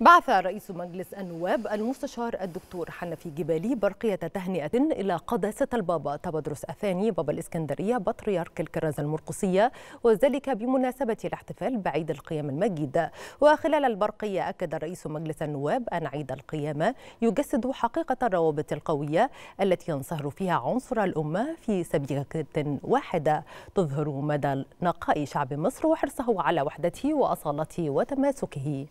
بعث رئيس مجلس النواب المستشار الدكتور حنفي جبالي برقية تهنئة إلى قداسة البابا تبدرس الثاني بابا الإسكندرية بطريرك الكرازة المرقصية وذلك بمناسبة الاحتفال بعيد القيامة المجيد وخلال البرقية أكد رئيس مجلس النواب أن عيد القيامة يجسد حقيقة الروابط القوية التي ينصهر فيها عنصر الأمة في سبيكة واحدة تظهر مدى نقاء شعب مصر وحرصه على وحدته وأصالته وتماسكه